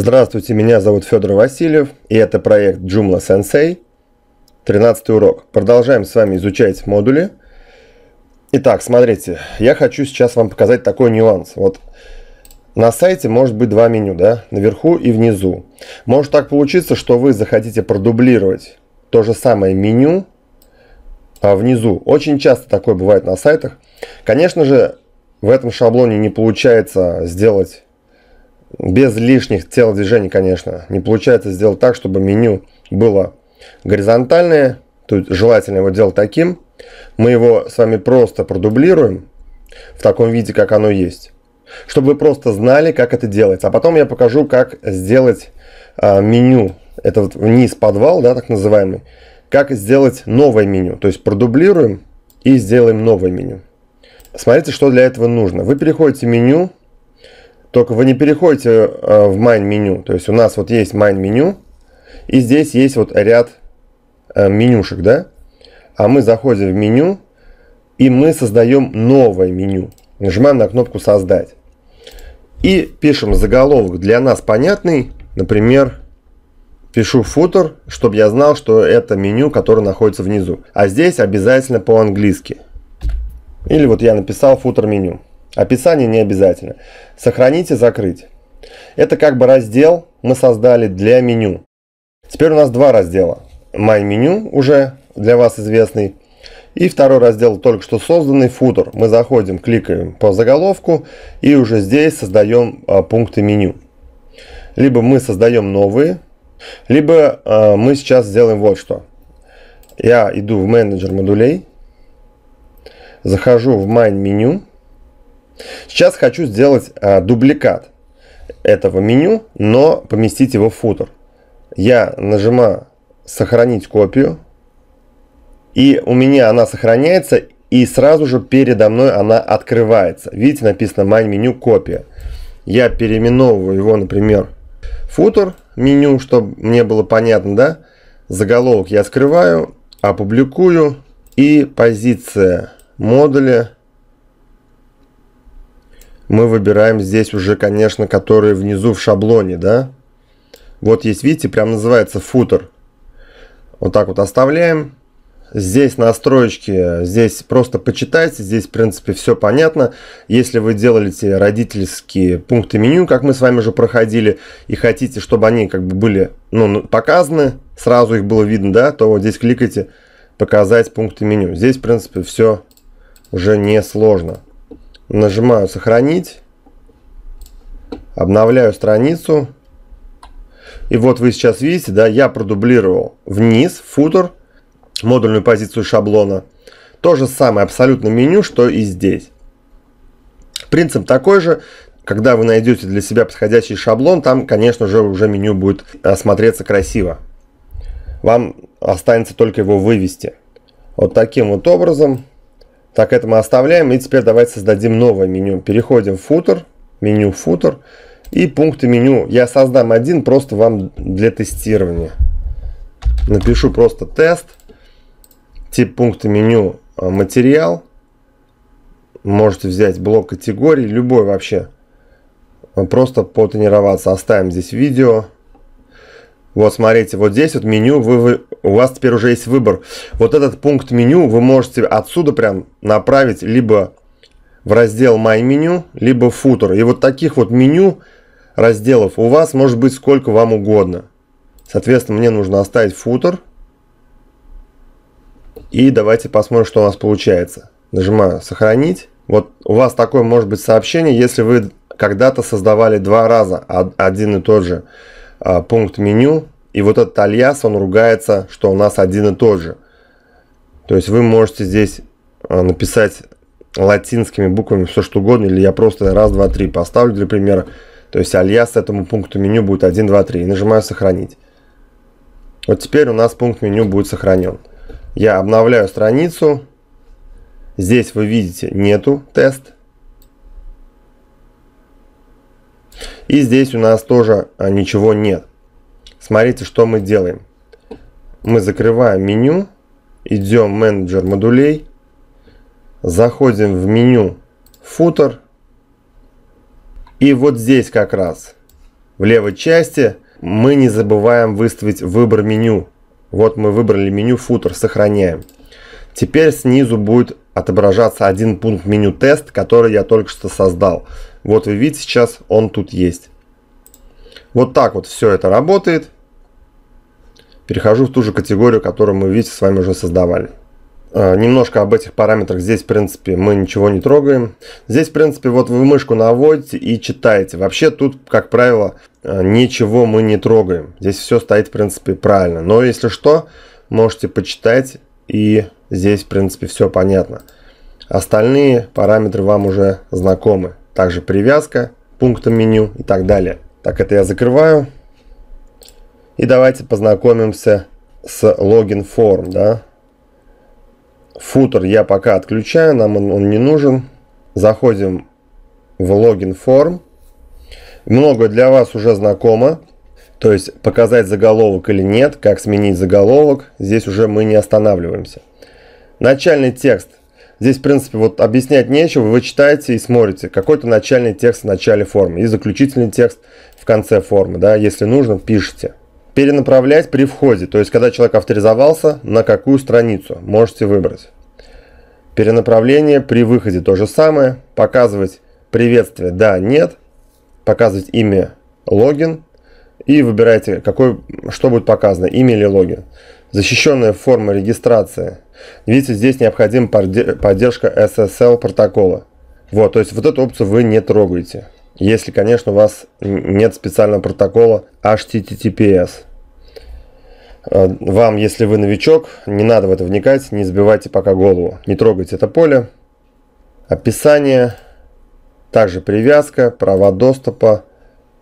Здравствуйте, меня зовут Федор Васильев, и это проект Joomla Sensei, 13 урок. Продолжаем с вами изучать модули. Итак, смотрите, я хочу сейчас вам показать такой нюанс. Вот на сайте может быть два меню, да, наверху и внизу. Может так получиться, что вы захотите продублировать то же самое меню а, внизу. Очень часто такое бывает на сайтах. Конечно же, в этом шаблоне не получается сделать без лишних телодвижений, конечно. Не получается сделать так, чтобы меню было горизонтальное. Тут желательно его делать таким. Мы его с вами просто продублируем в таком виде, как оно есть. Чтобы вы просто знали, как это делается. А потом я покажу, как сделать э, меню. Это вот вниз подвал, да, так называемый. Как сделать новое меню. То есть продублируем и сделаем новое меню. Смотрите, что для этого нужно. Вы переходите в меню, только вы не переходите э, в майн меню. То есть у нас вот есть майн меню. И здесь есть вот ряд э, менюшек, да? А мы заходим в меню. И мы создаем новое меню. Нажимаем на кнопку создать. И пишем заголовок для нас понятный. Например, пишу футер, чтобы я знал, что это меню, которое находится внизу. А здесь обязательно по-английски. Или вот я написал футер меню. Описание не обязательно. Сохранить и закрыть. Это как бы раздел мы создали для меню. Теперь у нас два раздела. My меню уже для вас известный. И второй раздел только что созданный футер. Мы заходим, кликаем по заголовку и уже здесь создаем а, пункты меню. Либо мы создаем новые, либо а, мы сейчас сделаем вот что. Я иду в менеджер модулей, захожу в main меню Сейчас хочу сделать а, дубликат этого меню, но поместить его в футер. Я нажимаю «Сохранить копию», и у меня она сохраняется, и сразу же передо мной она открывается. Видите, написано «My меню копия». Я переименовываю его, например, футер меню, чтобы мне было понятно, да? Заголовок я скрываю, опубликую, и позиция модуля – мы выбираем здесь уже, конечно, которые внизу в шаблоне, да? Вот есть, видите, прям называется футер. Вот так вот оставляем. Здесь настроечки, здесь просто почитайте, здесь, в принципе, все понятно. Если вы делаете родительские пункты меню, как мы с вами уже проходили, и хотите, чтобы они как бы были ну, показаны, сразу их было видно, да, то вот здесь кликайте «Показать пункты меню». Здесь, в принципе, все уже не сложно. Нажимаю сохранить. Обновляю страницу. И вот вы сейчас видите, да, я продублировал вниз футер, модульную позицию шаблона. То же самое абсолютно меню, что и здесь. Принцип такой же, когда вы найдете для себя подходящий шаблон, там, конечно же, уже меню будет смотреться красиво. Вам останется только его вывести. Вот таким вот образом так, это мы оставляем. И теперь давайте создадим новое меню. Переходим в футер, меню футер и пункты меню. Я создам один просто вам для тестирования. Напишу просто тест. Тип пункта меню а, материал. Можете взять блок категорий, любой вообще. А, просто потренироваться. Оставим здесь видео. Вот смотрите, вот здесь вот меню вы, вы у вас теперь уже есть выбор. Вот этот пункт меню вы можете отсюда прям направить либо в раздел My меню, либо Footer. И вот таких вот меню разделов у вас может быть сколько вам угодно. Соответственно, мне нужно оставить футер. И давайте посмотрим, что у нас получается. Нажимаю «Сохранить». Вот у вас такое может быть сообщение, если вы когда-то создавали два раза один и тот же а, пункт меню и вот этот Альяс, он ругается, что у нас один и тот же. То есть вы можете здесь а, написать латинскими буквами все что угодно, или я просто раз, два, три поставлю для примера. То есть альяс этому пункту меню будет 1, 2, 3. И нажимаю сохранить. Вот теперь у нас пункт меню будет сохранен. Я обновляю страницу. Здесь вы видите нету тест. И здесь у нас тоже а, ничего нет. Смотрите, что мы делаем. Мы закрываем меню, идем в менеджер модулей, заходим в меню футер. И вот здесь как раз, в левой части, мы не забываем выставить выбор меню. Вот мы выбрали меню футер, сохраняем. Теперь снизу будет отображаться один пункт меню тест, который я только что создал. Вот вы видите, сейчас он тут есть. Вот так вот все это работает перехожу в ту же категорию, которую мы, видите, с вами уже создавали. А, немножко об этих параметрах. Здесь, в принципе, мы ничего не трогаем. Здесь, в принципе, вот вы мышку наводите и читаете. Вообще тут, как правило, а, ничего мы не трогаем. Здесь все стоит, в принципе, правильно. Но если что, можете почитать, и здесь, в принципе, все понятно. Остальные параметры вам уже знакомы. Также привязка, пункта меню и так далее. Так, это я закрываю. И давайте познакомимся с логин форм, да. Футер я пока отключаю, нам он, он не нужен. Заходим в логин форм. Многое для вас уже знакомо. То есть показать заголовок или нет, как сменить заголовок, здесь уже мы не останавливаемся. Начальный текст. Здесь, в принципе, вот объяснять нечего, вы читаете и смотрите. Какой-то начальный текст в начале формы и заключительный текст в конце формы. Да? Если нужно, пишите. Перенаправлять при входе, то есть когда человек авторизовался, на какую страницу можете выбрать. Перенаправление при выходе то же самое. Показывать приветствие «да», «нет». Показывать имя «логин». И выбирайте какой, что будет показано, имя или логин. Защищенная форма регистрации. Видите, здесь необходима поддержка SSL протокола. Вот, то есть вот эту опцию вы не трогаете. Если, конечно, у вас нет специального протокола HTTPS. Э, вам, если вы новичок, не надо в это вникать, не сбивайте пока голову, не трогайте это поле. Описание, также привязка, права доступа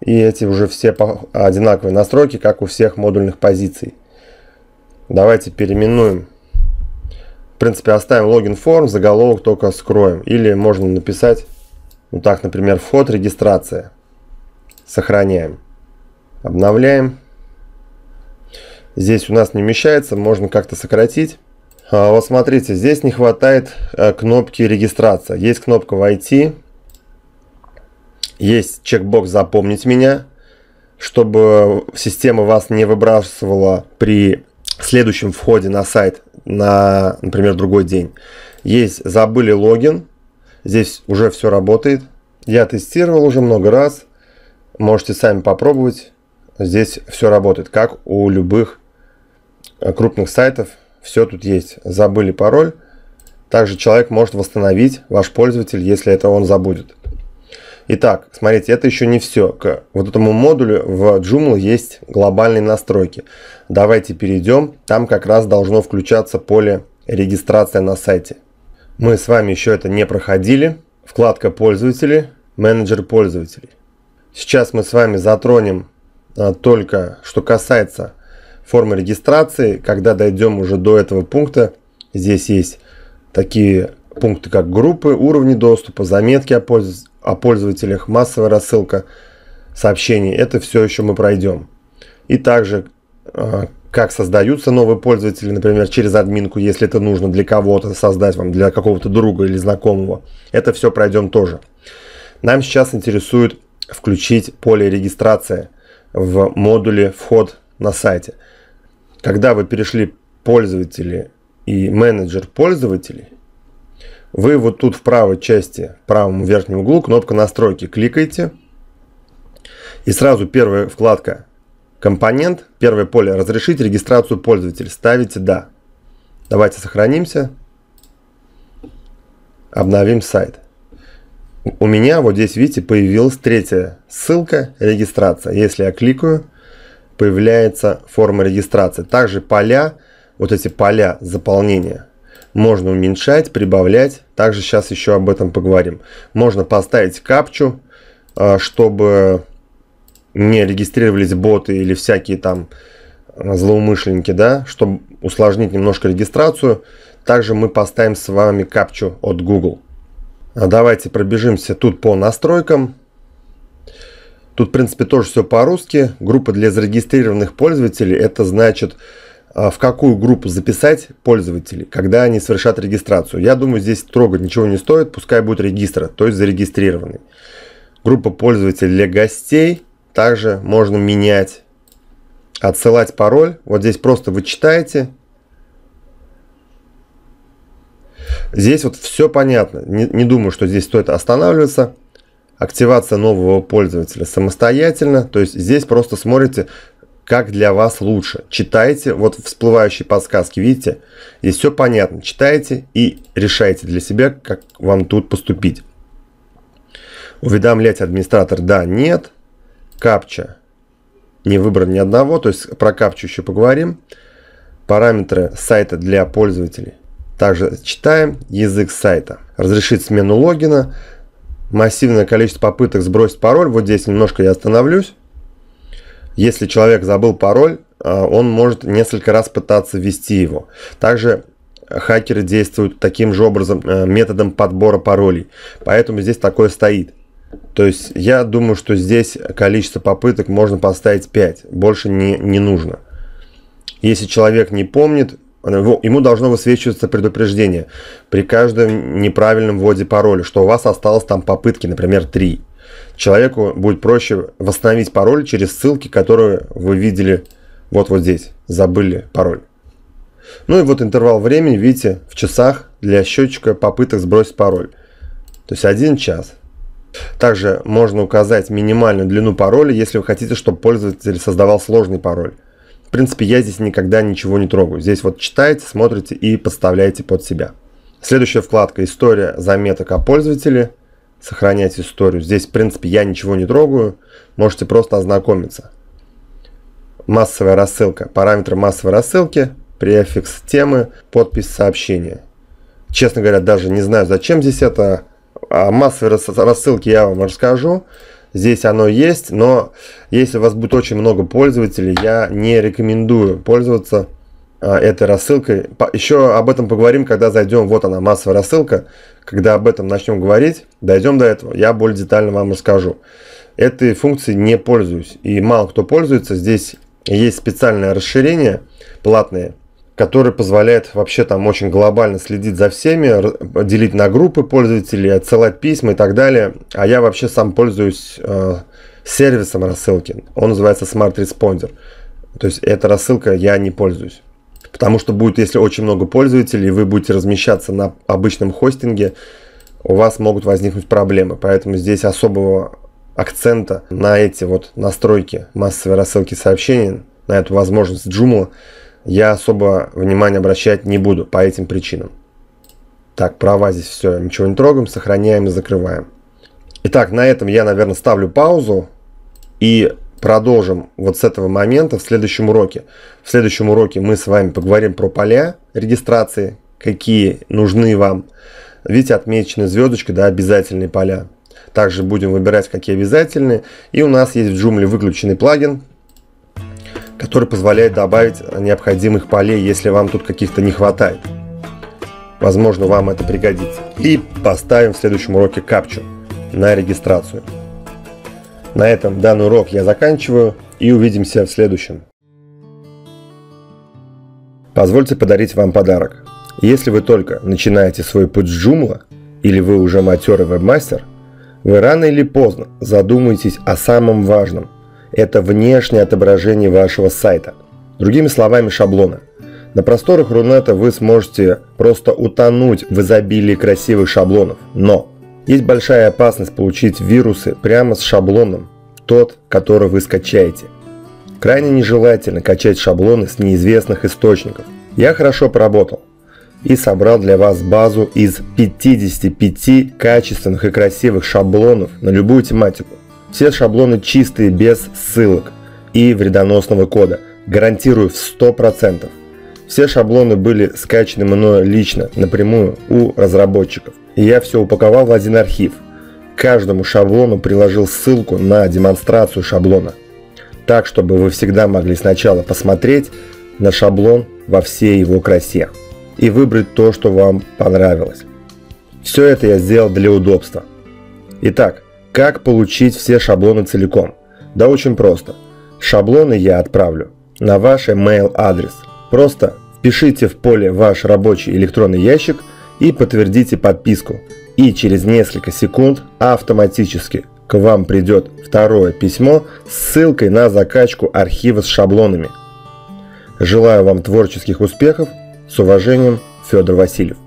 и эти уже все одинаковые настройки, как у всех модульных позиций. Давайте переименуем. В принципе, оставим логин форм, заголовок только скроем. Или можно написать, ну так, например, вход, регистрация. Сохраняем. Обновляем здесь у нас не вмещается, можно как-то сократить. А, вот смотрите, здесь не хватает э, кнопки регистрация. Есть кнопка «Войти», есть чекбокс «Запомнить меня», чтобы система вас не выбрасывала при следующем входе на сайт на, например, другой день. Есть «Забыли логин», здесь уже все работает. Я тестировал уже много раз, можете сами попробовать. Здесь все работает, как у любых Э, крупных сайтов. Все тут есть. Забыли пароль. Также человек может восстановить ваш пользователь, если это он забудет. Итак, смотрите, это еще не все. К вот этому модулю в Joomla есть глобальные настройки. Давайте перейдем. Там как раз должно включаться поле «Регистрация на сайте». Мы с вами еще это не проходили. Вкладка «Пользователи», «Менеджер пользователей». Сейчас мы с вами затронем а, только, что касается форма регистрации. Когда дойдем уже до этого пункта, здесь есть такие пункты, как группы, уровни доступа, заметки о, польз... о пользователях, массовая рассылка сообщений. Это все еще мы пройдем. И также, а, как создаются новые пользователи, например, через админку, если это нужно для кого-то создать, вам для какого-то друга или знакомого. Это все пройдем тоже. Нам сейчас интересует включить поле регистрации в модуле «Вход на сайте» когда вы перешли пользователи и менеджер пользователей, вы вот тут в правой части, в правом верхнем углу, кнопка настройки, кликаете. И сразу первая вкладка компонент, первое поле разрешить регистрацию пользователя, ставите да. Давайте сохранимся, обновим сайт. У меня вот здесь, видите, появилась третья ссылка регистрация. Если я кликаю, появляется форма регистрации. Также поля, вот эти поля заполнения, можно уменьшать, прибавлять. Также сейчас еще об этом поговорим. Можно поставить капчу, а, чтобы не регистрировались боты или всякие там а, злоумышленники, да, чтобы усложнить немножко регистрацию. Также мы поставим с вами капчу от Google. А давайте пробежимся тут по настройкам. Тут, в принципе, тоже все по-русски. Группа для зарегистрированных пользователей – это значит, а, в какую группу записать пользователей, когда они совершат регистрацию. Я думаю, здесь трогать ничего не стоит, пускай будет регистр, то есть зарегистрированный. Группа пользователей для гостей также можно менять, отсылать пароль. Вот здесь просто вы читаете. Здесь вот все понятно. Не, не думаю, что здесь стоит останавливаться активация нового пользователя самостоятельно. То есть здесь просто смотрите, как для вас лучше. Читайте, вот всплывающие подсказки, видите, здесь все понятно. Читайте и решайте для себя, как вам тут поступить. Уведомлять администратор, да, нет. Капча, не выбран ни одного, то есть про капчу еще поговорим. Параметры сайта для пользователей. Также читаем язык сайта. Разрешить смену логина, массивное количество попыток сбросить пароль. Вот здесь немножко я остановлюсь. Если человек забыл пароль, а, он может несколько раз пытаться ввести его. Также хакеры действуют таким же образом, э, методом подбора паролей. Поэтому здесь такое стоит. То есть я думаю, что здесь количество попыток можно поставить 5. Больше не, не нужно. Если человек не помнит, ему должно высвечиваться предупреждение при каждом неправильном вводе пароля, что у вас осталось там попытки, например, 3. Человеку будет проще восстановить пароль через ссылки, которые вы видели вот вот здесь. Забыли пароль. Ну и вот интервал времени, видите, в часах для счетчика попыток сбросить пароль. То есть один час. Также можно указать минимальную длину пароля, если вы хотите, чтобы пользователь создавал сложный пароль. В принципе, я здесь никогда ничего не трогаю. Здесь вот читаете, смотрите и подставляете под себя. Следующая вкладка «История заметок о пользователе». Сохранять историю. Здесь, в принципе, я ничего не трогаю. Можете просто ознакомиться. Массовая рассылка. Параметры массовой рассылки. Префикс темы. Подпись сообщения. Честно говоря, даже не знаю, зачем здесь это. О массовой рассылке я вам расскажу. Здесь оно есть, но если у вас будет очень много пользователей, я не рекомендую пользоваться а, этой рассылкой. Еще об этом поговорим, когда зайдем. Вот она, массовая рассылка. Когда об этом начнем говорить, дойдем до этого, я более детально вам расскажу. Этой функции не пользуюсь. И мало кто пользуется. Здесь есть специальное расширение платное который позволяет вообще там очень глобально следить за всеми, делить на группы пользователей, отсылать письма и так далее. А я вообще сам пользуюсь э, сервисом рассылки. Он называется Smart Responder. То есть эта рассылка я не пользуюсь. Потому что будет, если очень много пользователей, вы будете размещаться на обычном хостинге, у вас могут возникнуть проблемы. Поэтому здесь особого акцента на эти вот настройки массовой рассылки сообщений, на эту возможность Joomla я особо внимания обращать не буду по этим причинам. Так, права здесь все, ничего не трогаем, сохраняем и закрываем. Итак, на этом я, наверное, ставлю паузу и продолжим вот с этого момента в следующем уроке. В следующем уроке мы с вами поговорим про поля регистрации, какие нужны вам. Видите, отмечены звездочкой, да, обязательные поля. Также будем выбирать, какие обязательные. И у нас есть в Joomla выключенный плагин который позволяет добавить необходимых полей, если вам тут каких-то не хватает. Возможно, вам это пригодится. И поставим в следующем уроке капчу на регистрацию. На этом данный урок я заканчиваю и увидимся в следующем. Позвольте подарить вам подарок. Если вы только начинаете свой путь с Joomla, или вы уже матерый вебмастер, вы рано или поздно задумаетесь о самом важном – это внешнее отображение вашего сайта. Другими словами, шаблоны. На просторах Рунета вы сможете просто утонуть в изобилии красивых шаблонов. Но есть большая опасность получить вирусы прямо с шаблоном, тот, который вы скачаете. Крайне нежелательно качать шаблоны с неизвестных источников. Я хорошо поработал и собрал для вас базу из 55 качественных и красивых шаблонов на любую тематику. Все шаблоны чистые, без ссылок и вредоносного кода. Гарантирую в 100%. Все шаблоны были скачаны мною лично, напрямую, у разработчиков. И я все упаковал в один архив. К каждому шаблону приложил ссылку на демонстрацию шаблона. Так, чтобы вы всегда могли сначала посмотреть на шаблон во всей его красе и выбрать то, что вам понравилось. Все это я сделал для удобства. Итак, как получить все шаблоны целиком? Да очень просто. Шаблоны я отправлю на ваш email адрес. Просто впишите в поле ваш рабочий электронный ящик и подтвердите подписку. И через несколько секунд автоматически к вам придет второе письмо с ссылкой на закачку архива с шаблонами. Желаю вам творческих успехов. С уважением, Федор Васильев.